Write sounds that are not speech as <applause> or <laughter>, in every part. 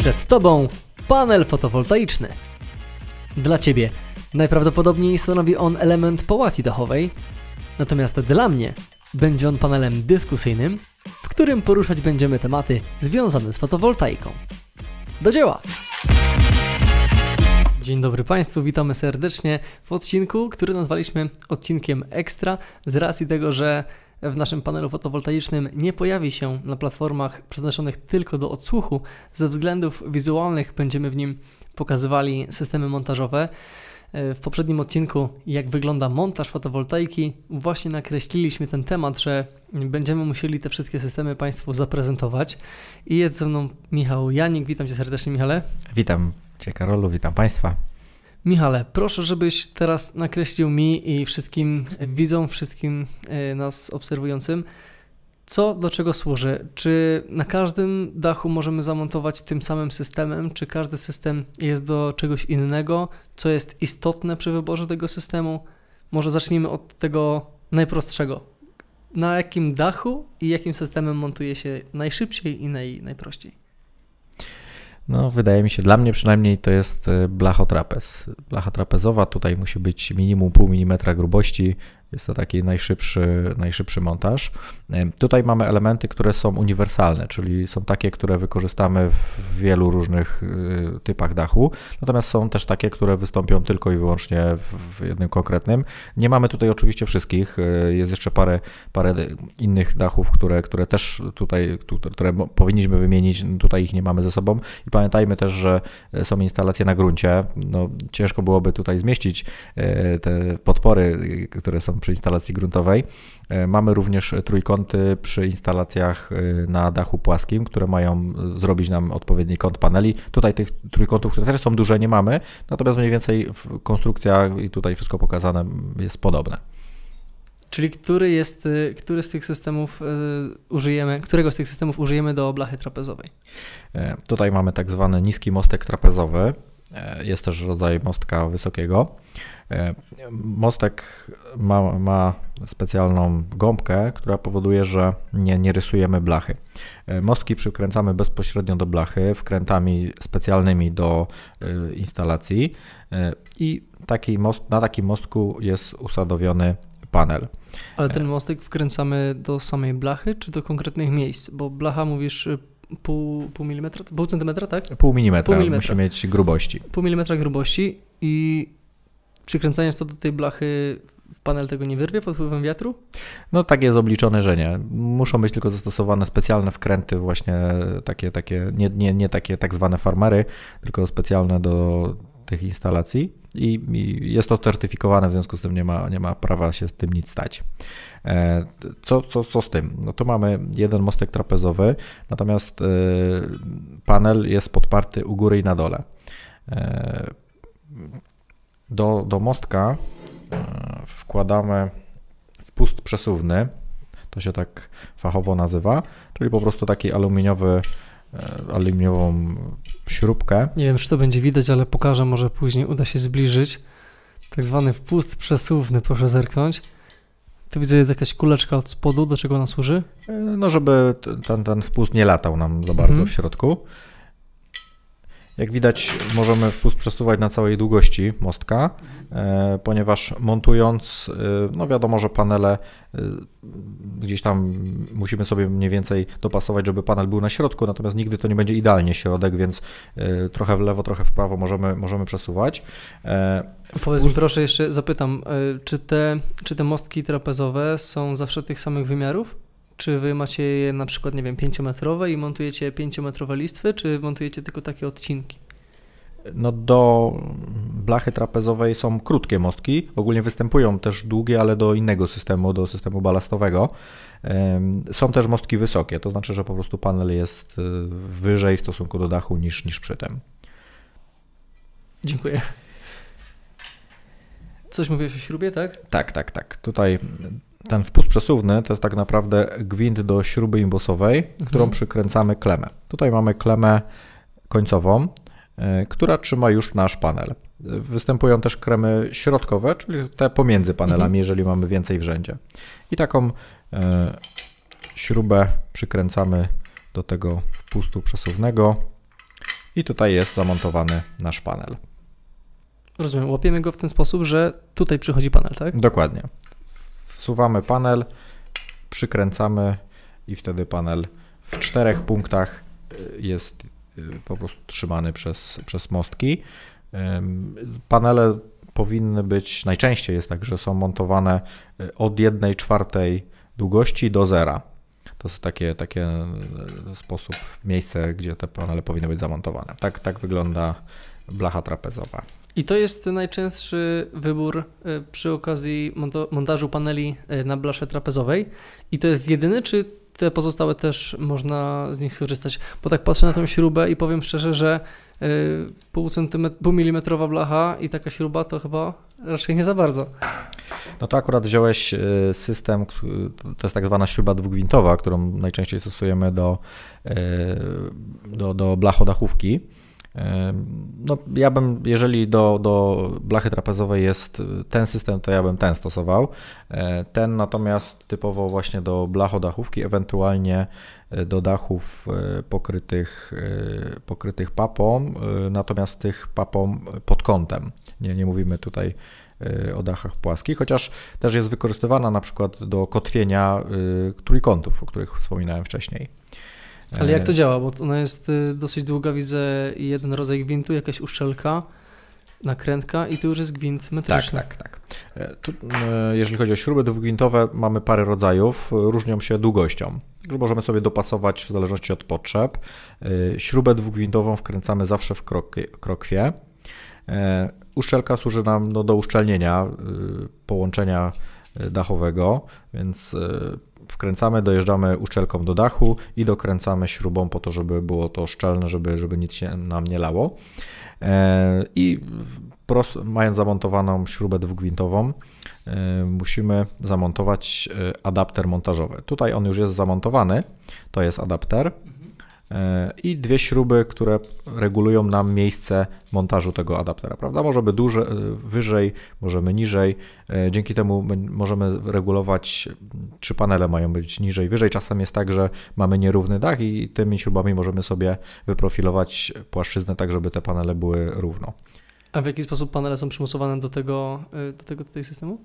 Przed Tobą panel fotowoltaiczny. Dla Ciebie najprawdopodobniej stanowi on element połaci dachowej, natomiast dla mnie będzie on panelem dyskusyjnym, w którym poruszać będziemy tematy związane z fotowoltaiką. Do dzieła! Dzień dobry Państwu, witamy serdecznie w odcinku, który nazwaliśmy odcinkiem ekstra z racji tego, że w naszym panelu fotowoltaicznym nie pojawi się na platformach przeznaczonych tylko do odsłuchu. Ze względów wizualnych będziemy w nim pokazywali systemy montażowe. E, w poprzednim odcinku, jak wygląda montaż fotowoltaiki, właśnie nakreśliliśmy ten temat, że będziemy musieli te wszystkie systemy Państwu zaprezentować. I jest ze mną Michał Janik. Witam Cię serdecznie, Michale. Witam Cię, Karolu, witam Państwa. Michale, proszę, żebyś teraz nakreślił mi i wszystkim widzom, wszystkim e, nas obserwującym, co do czego służy? Czy na każdym dachu możemy zamontować tym samym systemem? Czy każdy system jest do czegoś innego? Co jest istotne przy wyborze tego systemu? Może zacznijmy od tego najprostszego. Na jakim dachu i jakim systemem montuje się najszybciej i naj, najprościej? No, wydaje mi się, dla mnie przynajmniej to jest y, blachotrapez. Blacha trapezowa, tutaj musi być minimum pół milimetra grubości, jest to taki najszybszy, najszybszy montaż. Tutaj mamy elementy, które są uniwersalne, czyli są takie, które wykorzystamy w wielu różnych y, typach dachu, natomiast są też takie, które wystąpią tylko i wyłącznie w jednym konkretnym. Nie mamy tutaj oczywiście wszystkich, y, jest jeszcze parę, parę innych dachów, które, które też tutaj, które powinniśmy wymienić, tutaj ich nie mamy ze sobą i pamiętajmy też, że y, są instalacje na gruncie, no ciężko byłoby tutaj zmieścić te podpory, które są przy instalacji gruntowej. E, mamy również trójkąty przy instalacjach e, na dachu płaskim, które mają e, zrobić nam odpowiedni kąt paneli. Tutaj tych trójkątów, które też są duże, nie mamy, natomiast mniej więcej konstrukcja i tutaj wszystko pokazane jest podobne. Czyli który, jest, y, który z tych systemów y, użyjemy, którego z tych systemów użyjemy do blachy trapezowej? Tutaj mamy tak zwany niski mostek trapezowy. E, jest też rodzaj mostka wysokiego. E, mostek ma, ma, specjalną gąbkę, która powoduje, że nie, nie rysujemy blachy. E, mostki przykręcamy bezpośrednio do blachy wkrętami specjalnymi do instalacji i taki most, na takim mostku jest usadowiony panel. Ale ten mostek wkręcamy do samej blachy czy do konkretnych miejsc? Bo blacha mówisz pół, pół milimetra, pół centymetra, tak? Pół milimetra, pół milimetra. musi mieć grubości. Pół milimetra grubości i przykręcając to do tej blachy panel tego nie wyrwie pod wpływem wiatru? No tak jest obliczone, że nie. Muszą być tylko zastosowane specjalne wkręty, właśnie takie, takie nie, nie, nie takie tak zwane farmery, tylko specjalne do tych instalacji i, i, jest to certyfikowane, w związku z tym nie ma, nie ma prawa się z tym nic stać. E, co, co, co z tym? No tu mamy jeden mostek trapezowy, natomiast e, panel jest podparty u góry i na dole. E, do, do mostka wkładamy wpust przesuwny, to się tak fachowo nazywa, czyli po prostu taki aluminiowy aluminiową śrubkę. Nie wiem, czy to będzie widać, ale pokażę, może później uda się zbliżyć. Tak zwany wpust przesuwny, proszę zerknąć. Tu widzę, jest jakaś kuleczka od spodu, do czego ona służy? E, no, żeby ten, ten wpust nie latał nam za bardzo mhm. w środku. Jak widać, możemy wpust przesuwać na całej długości mostka, e, ponieważ montując, e, no wiadomo, że panele e, gdzieś tam musimy sobie mniej więcej dopasować, żeby panel był na środku, natomiast nigdy to nie będzie idealnie środek, więc trochę w lewo, trochę w prawo możemy, możemy przesuwać. Wpust... Powiedz mi proszę, jeszcze zapytam, czy te, czy te mostki trapezowe są zawsze tych samych wymiarów? Czy wy macie je na przykład, nie wiem, pięciometrowe i montujecie pięciometrowe listwy, czy montujecie tylko takie odcinki? No do blachy trapezowej są krótkie mostki, ogólnie występują też długie, ale do innego systemu, do systemu balastowego. Są też mostki wysokie, to znaczy, że po prostu panel jest y, wyżej w stosunku do dachu niż, niż przy tym. Dziękuję. Coś mówiłeś o śrubie, tak? Tak, tak, tak. Tutaj ten wpust przesuwny to jest tak naprawdę gwint do śruby imbosowej, mhm. którą przykręcamy klemę. Tutaj mamy klemę końcową, e, która trzyma już nasz panel. Występują też kremy środkowe, czyli te pomiędzy panelami, mhm. jeżeli mamy więcej w rzędzie. I taką e, śrubę przykręcamy do tego wpustu przesuwnego i tutaj jest zamontowany nasz panel. Rozumiem, łapiemy go w ten sposób, że tutaj przychodzi panel, tak? Dokładnie. Wsuwamy panel, przykręcamy i wtedy panel w czterech punktach y, jest y, po prostu trzymany przez, przez mostki. Panele powinny być, najczęściej jest tak, że są montowane y, od jednej czwartej długości do zera. To są takie, takie sposób, miejsce, gdzie te panele powinny być zamontowane. Tak, tak wygląda blacha trapezowa. I to jest najczęstszy wybór e, przy okazji montażu paneli e, na blasze trapezowej. I to jest jedyny, czy te pozostałe też można z nich skorzystać? Bo tak patrzę na tą śrubę i powiem szczerze, że e, pół, pół milimetrowa blacha i taka śruba to chyba raczej nie za bardzo. No to akurat wziąłeś system, to jest tak zwana śruba dwugwintowa, którą najczęściej stosujemy do, do, do blachodachówki. dachówki no, ja bym, jeżeli do, do blachy trapezowej jest ten system, to ja bym ten stosował. E, ten natomiast typowo właśnie do blachodachówki, ewentualnie e, do dachów e, pokrytych, pokrytych papą, natomiast tych papą pod kątem. Nie, nie mówimy tutaj o dachach płaskich, chociaż też jest wykorzystywana na przykład do kotwienia trójkątów, o których wspominałem wcześniej. Ale jak to e. działa? Bo ona jest y, dosyć długa, widzę jeden rodzaj gwintu, jakaś uszczelka, nakrętka i tu już jest gwint metryczny. Tak, tak, tak. E, tu, e, jeżeli chodzi o śruby dwugwintowe, mamy parę rodzajów, różnią się długością. Możemy sobie dopasować w zależności od potrzeb. Śrubę dwugwintową wkręcamy zawsze w krokwie. Uszczelka służy nam no, do uszczelnienia y, połączenia dachowego, więc wkręcamy, dojeżdżamy uszczelką do dachu i dokręcamy śrubą po to, żeby było to szczelne, żeby, żeby nic się nam nie lało. E, I mając zamontowaną śrubę dwugwintową, e, musimy zamontować e, adapter montażowy. Tutaj on już jest zamontowany, to jest adapter. E, i dwie śruby, które regulują nam miejsce montażu tego adaptera, prawda? Możemy duże, e, wyżej, możemy niżej. E, dzięki temu możemy regulować, czy panele mają być niżej, wyżej. Czasem jest tak, że mamy nierówny dach i tymi śrubami możemy sobie wyprofilować płaszczyznę tak, żeby te panele były równo. A w jaki sposób panele są przymusowane do tego, do tego tej systemu?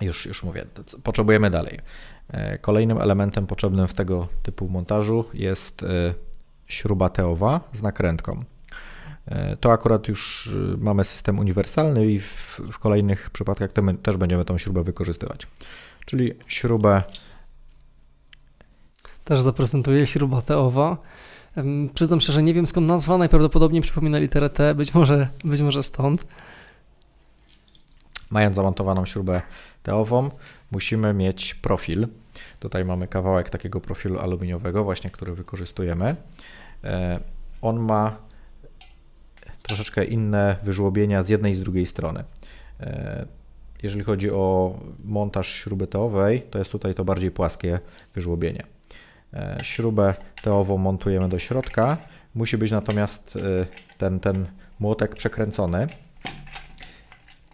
Już, już mówię, potrzebujemy dalej. Kolejnym elementem potrzebnym w tego typu montażu jest śruba teowa z nakrętką. E, to akurat już y, mamy system uniwersalny i w, w kolejnych przypadkach też będziemy tą śrubę wykorzystywać. Czyli śrubę. Też zaprezentuję śruba teowa. Przyznam się, że nie wiem skąd nazwa, najprawdopodobniej przypomina literę T, być może, być może stąd. Mając zamontowaną śrubę teową, musimy mieć profil Tutaj mamy kawałek takiego profilu aluminiowego, właśnie który wykorzystujemy. E, on ma troszeczkę inne wyżłobienia z jednej i z drugiej strony. E, jeżeli chodzi o montaż śruby teowej, to jest tutaj to bardziej płaskie wyżłobienie. E, śrubę teową montujemy do środka. Musi być natomiast ten, ten młotek przekręcony.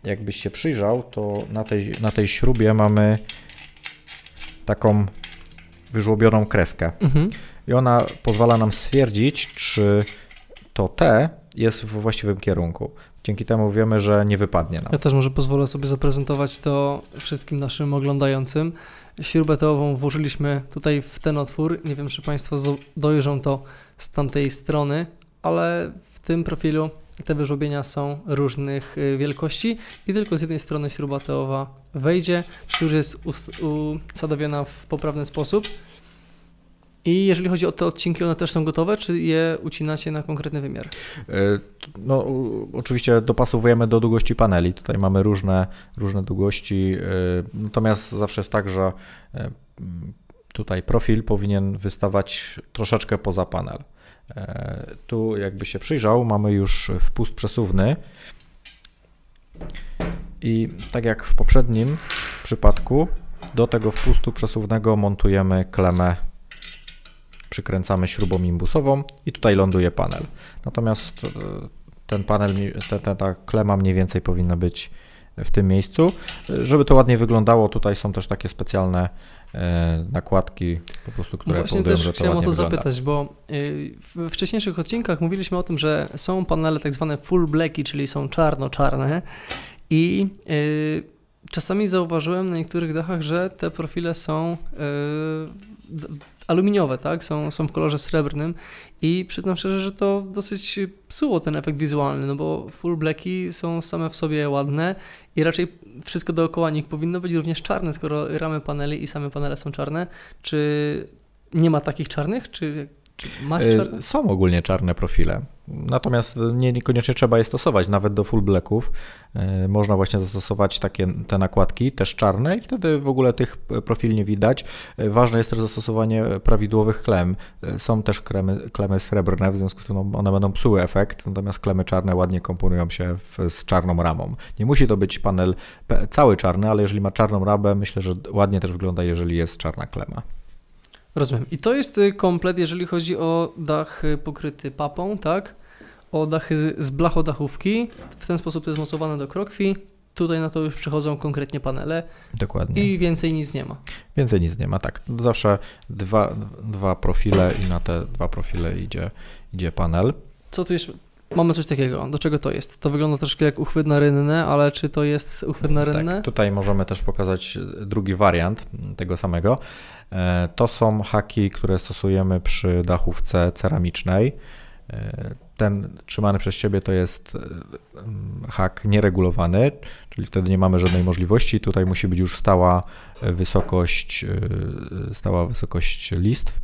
Jakbyś się przyjrzał, to na tej, na tej śrubie mamy taką wyżłobioną kreskę. Mhm. I ona pozwala nam stwierdzić, czy to T jest w właściwym kierunku. Dzięki temu wiemy, że nie wypadnie nam. Ja też może pozwolę sobie zaprezentować to wszystkim naszym oglądającym. Śrubę teową włożyliśmy tutaj w ten otwór. Nie wiem, czy Państwo dojrzą to z tamtej strony, ale w tym profilu te wyżłobienia są różnych y, wielkości i tylko z jednej strony śruba teowa wejdzie, która jest usadowiona w poprawny sposób. I jeżeli chodzi o te odcinki, one też są gotowe, czy je ucinacie na konkretny wymiar? E, no, oczywiście dopasowujemy do długości paneli. Tutaj mamy różne, różne długości. E, natomiast zawsze jest tak, że e, tutaj profil powinien wystawać troszeczkę poza panel. E, tu jakby się przyjrzał, mamy już wpust przesuwny. I tak jak w poprzednim przypadku, do tego wpustu przesuwnego montujemy klemę, przykręcamy śrubą imbusową i tutaj ląduje panel. Natomiast e, ten panel, ta, ta, ta klema mniej więcej powinna być w tym miejscu. Żeby to ładnie wyglądało, tutaj są też takie specjalne e, nakładki, po prostu, które no właśnie powodują, też że to chciałem o to wygląda. zapytać, bo y, w wcześniejszych odcinkach mówiliśmy o tym, że są panele tak zwane full blacki, czyli są czarno-czarne i y, czasami zauważyłem na niektórych dachach, że te profile są yy, aluminiowe, tak? Są, są w kolorze srebrnym i przyznam szczerze, że to dosyć psuło ten efekt wizualny, no bo full blacki są same w sobie ładne i raczej wszystko dookoła nich powinno być również czarne, skoro ramy paneli i same panele są czarne. Czy nie ma takich czarnych? Czy Masz y, czarne? Są ogólnie czarne profile. Natomiast nie, niekoniecznie trzeba je stosować, nawet do full blacków. Y, można właśnie zastosować takie te nakładki, też czarne, i wtedy w ogóle tych e, profil nie widać. Y, ważne jest też zastosowanie prawidłowych klem. Są też klemy, klemy srebrne, w związku z tym one będą psuły efekt, natomiast klemy czarne ładnie komponują się w, z czarną ramą. Nie musi to być panel cały czarny, ale jeżeli ma czarną ramę, myślę, że ładnie też wygląda, jeżeli jest czarna klema. Rozumiem. I to jest y, komplet, jeżeli chodzi o dach y, pokryty papą, tak? O dachy z blachodachówki. W ten sposób to jest mocowane do krokwi. Tutaj na to już przychodzą konkretnie panele. Dokładnie. I więcej nic nie ma. Więcej nic nie ma, tak. No zawsze dwa, dwa profile i na te dwa profile idzie, idzie panel. Co tu jeszcze Mamy coś takiego. Do czego to jest? To wygląda troszkę jak uchwyt na rynne, ale czy to jest uchwyt na rynne? Tak, tutaj możemy też pokazać e, drugi wariant tego samego. E, to są haki, które stosujemy przy dachówce ceramicznej. E, ten trzymany przez Ciebie to jest mm, hak nieregulowany, czyli wtedy nie mamy żadnej możliwości. Tutaj musi być już stała wysokość, stała wysokość listw.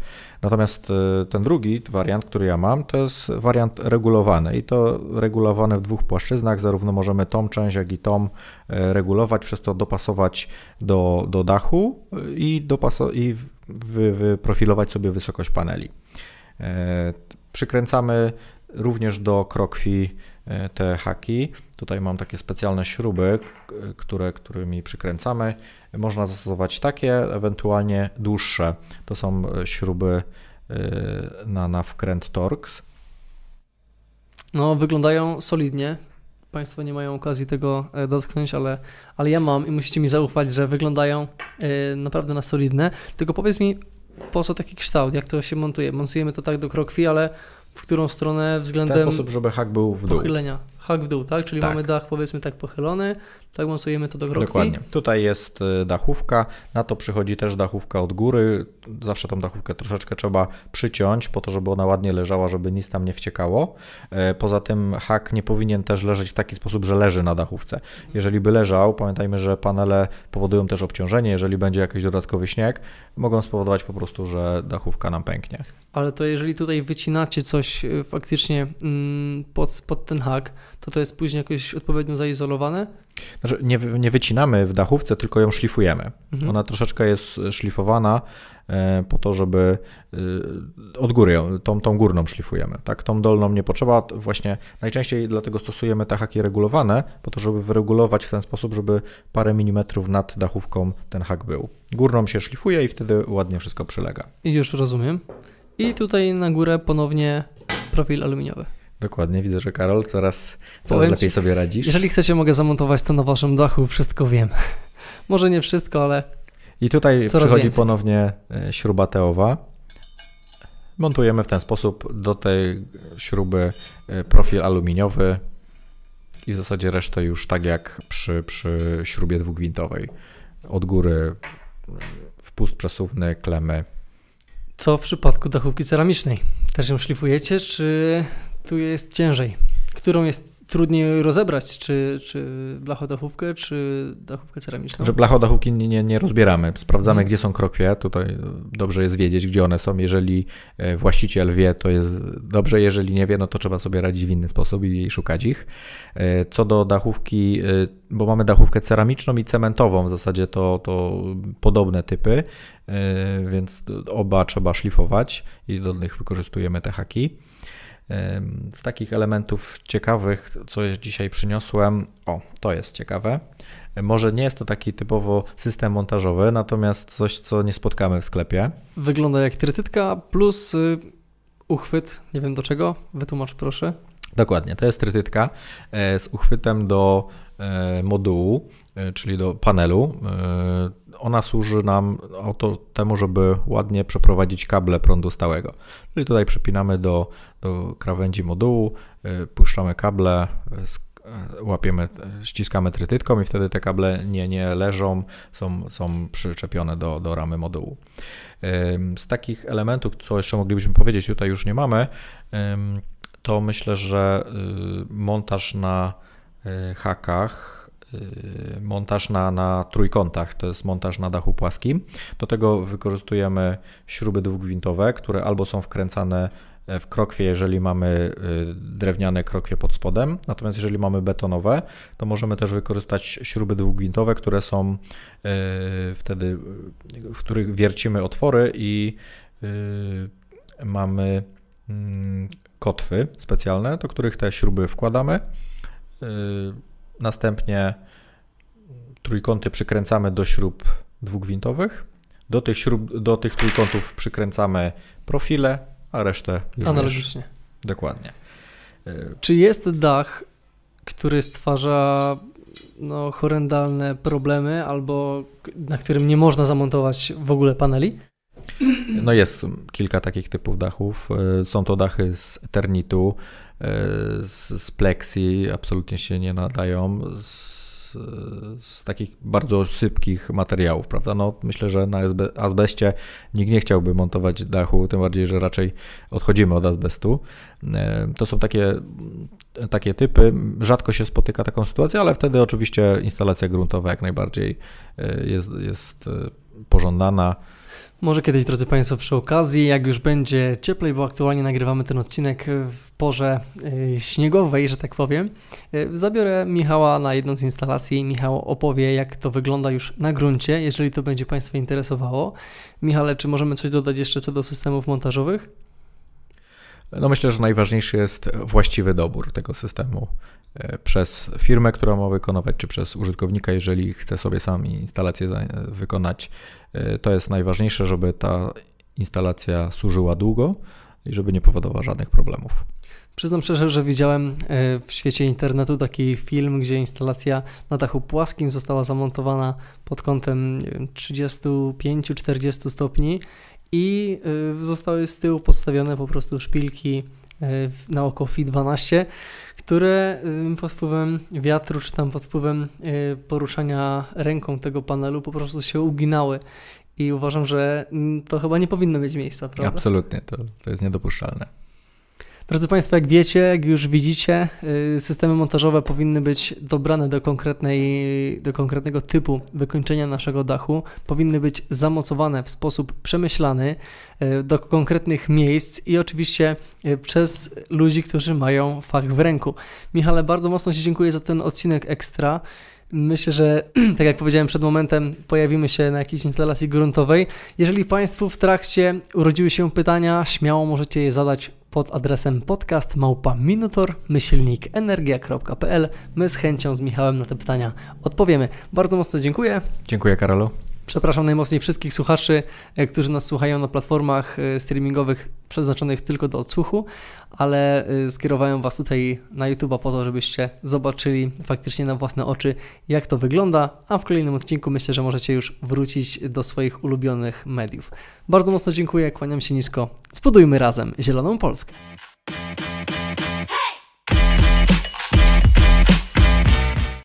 Natomiast e, ten drugi wariant, który ja mam, to jest wariant regulowany i to regulowane w dwóch płaszczyznach. Zarówno możemy tą część, jak i tą e, regulować, przez to dopasować do, do dachu e, i, dopaso- i wyprofilować sobie wysokość paneli. Przykręcamy również do krokwi E, te haki. Tutaj mam takie specjalne śruby, które, którymi przykręcamy. Można zastosować takie, ewentualnie dłuższe. To są e, śruby e, na, na wkręt Torx. No, wyglądają solidnie. Państwo nie mają okazji tego dotknąć, ale, ale ja mam i musicie mi zaufać, że wyglądają naprawdę na solidne. Tylko powiedz mi, po co taki kształt, jak to się montuje? Montujemy to tak do krokwi, ale w którą stronę względem. W ten sposób, żeby hak był w dół. Pochylenia hak w dół, tak? Czyli tak. mamy dach powiedzmy tak pochylony, tak montujemy to do grotki. Dokładnie. Tutaj jest y, dachówka, na to przychodzi też dachówka od góry. Zawsze tą dachówkę troszeczkę trzeba przyciąć po to, żeby ona ładnie leżała, żeby nic tam nie wciekało. E, poza tym hak nie powinien też leżeć w taki sposób, że leży na dachówce. Jeżeli by leżał, pamiętajmy, że panele powodują też obciążenie, jeżeli będzie jakiś dodatkowy śnieg, mogą spowodować po prostu, że dachówka nam pęknie. Ale to jeżeli tutaj wycinacie coś y, faktycznie mm, pod, pod ten hak, to to jest później jakoś odpowiednio zaizolowane? Znaczy nie, nie wycinamy w dachówce, tylko ją szlifujemy. Mhm. Ona troszeczkę jest e, szlifowana e, po to, żeby e, od góry, ją, tą, tą górną szlifujemy, tak? Tą dolną nie potrzeba, właśnie najczęściej dlatego stosujemy te haki regulowane, po to, żeby wyregulować w ten sposób, żeby parę milimetrów nad dachówką ten hak był. Górną się szlifuje i wtedy ładnie wszystko przylega. I już rozumiem. I tutaj na górę ponownie profil aluminiowy. Dokładnie, widzę, że Karol coraz, coraz Powiem lepiej sobie radzisz. Jeżeli chcecie, mogę zamontować to na waszym dachu, wszystko wiem. <laughs> Może nie wszystko, ale. I tutaj przychodzi więcej. ponownie e, śruba teowa. Montujemy w ten sposób do tej śruby e, profil aluminiowy i w zasadzie resztę już tak jak przy, przy śrubie dwugwintowej. Od góry e, wpust przesuwny, klemy. Co w przypadku dachówki ceramicznej? Też ją szlifujecie, czy tu jest ciężej, którą jest trudniej rozebrać, czy, czy blachodachówkę, czy dachówkę ceramiczną. Że blachodachówki nie, nie, rozbieramy. Sprawdzamy, hmm. gdzie są krokwie. Tutaj dobrze jest wiedzieć, gdzie one są. Jeżeli e, właściciel wie, to jest dobrze. Jeżeli nie wie, no to trzeba sobie radzić w inny sposób i szukać ich. E, co do dachówki, e, bo mamy dachówkę ceramiczną i cementową. W zasadzie to, to podobne typy, więc oba trzeba szlifować i do nich wykorzystujemy te haki. Z takich elementów ciekawych, co dzisiaj przyniosłem, o, to jest ciekawe. Może nie jest to taki typowo system montażowy, natomiast coś, co nie spotkamy w sklepie. Wygląda jak trytytka plus y, uchwyt, nie wiem do czego, wytłumacz proszę. Dokładnie, to jest trytytka e, z uchwytem do e, modułu, e, czyli do panelu ona służy nam o to temu, żeby ładnie przeprowadzić kable prądu stałego. Czyli tutaj przypinamy do, do krawędzi modułu, y, puszczamy kable, y, łapiemy, ściskamy trytytką i wtedy te kable nie, nie leżą, są, są przyczepione do, do ramy modułu. Z takich elementów, co jeszcze moglibyśmy powiedzieć, tutaj już nie mamy, to myślę, że y, montaż na hakach Y, montaż na, na trójkątach, to jest montaż na dachu płaskim. Do tego wykorzystujemy śruby dwugwintowe, które albo są wkręcane e, w krokwie, jeżeli mamy y, drewniane krokwie pod spodem, natomiast jeżeli mamy betonowe, to możemy też wykorzystać śruby dwugwintowe, które są e, wtedy, y, w których wiercimy otwory i mamy mm, kotwy specjalne, do których te śruby wkładamy Następnie trójkąty przykręcamy do śrub dwugwintowych. Do tych, śrub, do tych trójkątów przykręcamy profile, a resztę już Analogicznie. Wiesz. Dokładnie. Y, Czy jest dach, który stwarza no, horrendalne problemy albo na którym nie można zamontować w ogóle paneli? No jest kilka takich typów dachów. Y, są to dachy z eternitu, z, z pleksji, absolutnie się nie nadają. Z, z takich bardzo sypkich materiałów, prawda? No, myślę, że na azbeście nikt nie chciałby montować dachu, tym bardziej, że raczej odchodzimy od azbestu. E, to są takie, takie typy. Rzadko się spotyka taką sytuację, ale wtedy oczywiście instalacja gruntowa jak najbardziej e, jest, jest e, pożądana. Może kiedyś, drodzy Państwo, przy okazji, jak już będzie cieplej, bo aktualnie nagrywamy ten odcinek w porze y, śniegowej, że tak powiem, y, zabiorę Michała na jedną z instalacji. Michał opowie, jak to wygląda już na gruncie, jeżeli to będzie Państwa interesowało. Michale, czy możemy coś dodać jeszcze co do systemów montażowych? No myślę, że najważniejszy jest właściwy dobór tego systemu. E, przez firmę, która ma wykonywać, czy przez użytkownika, jeżeli chce sobie sam instalację e, wykonać. E, to jest najważniejsze, żeby ta instalacja służyła długo i żeby nie powodowała żadnych problemów. Przyznam szczerze, że widziałem w świecie internetu taki film, gdzie instalacja na dachu płaskim została zamontowana pod kątem 35-40 stopni i zostały z tyłu podstawione po prostu szpilki na oko Fi 12 które pod wpływem wiatru, czy tam pod wpływem y, poruszania ręką tego panelu po prostu się uginały. I uważam, że to chyba nie powinno mieć miejsca, prawda? Absolutnie, to, to jest niedopuszczalne. Drodzy Państwo, jak wiecie, jak już widzicie, y, systemy montażowe powinny być dobrane do, konkretnej, do konkretnego typu wykończenia naszego dachu, powinny być zamocowane w sposób przemyślany y, do konkretnych miejsc i oczywiście y, przez ludzi, którzy mają fach w ręku. Michale, bardzo mocno Ci dziękuję za ten odcinek ekstra. Myślę, że <clears throat> tak jak powiedziałem przed momentem, pojawimy się na jakiejś instalacji gruntowej. Jeżeli Państwu w trakcie urodziły się pytania, śmiało możecie je zadać pod adresem podcast energia.pl. My z chęcią z Michałem na te pytania odpowiemy. Bardzo mocno dziękuję. Dziękuję Karolu. Przepraszam najmocniej wszystkich słuchaczy, e, którzy nas słuchają na platformach e, streamingowych przeznaczonych tylko do odsłuchu, ale e, skierowałem Was tutaj na YouTube'a po to, żebyście zobaczyli faktycznie na własne oczy, jak to wygląda, a w kolejnym odcinku myślę, że możecie już wrócić do swoich ulubionych mediów. Bardzo mocno dziękuję, kłaniam się nisko. Zbudujmy razem Zieloną Polskę.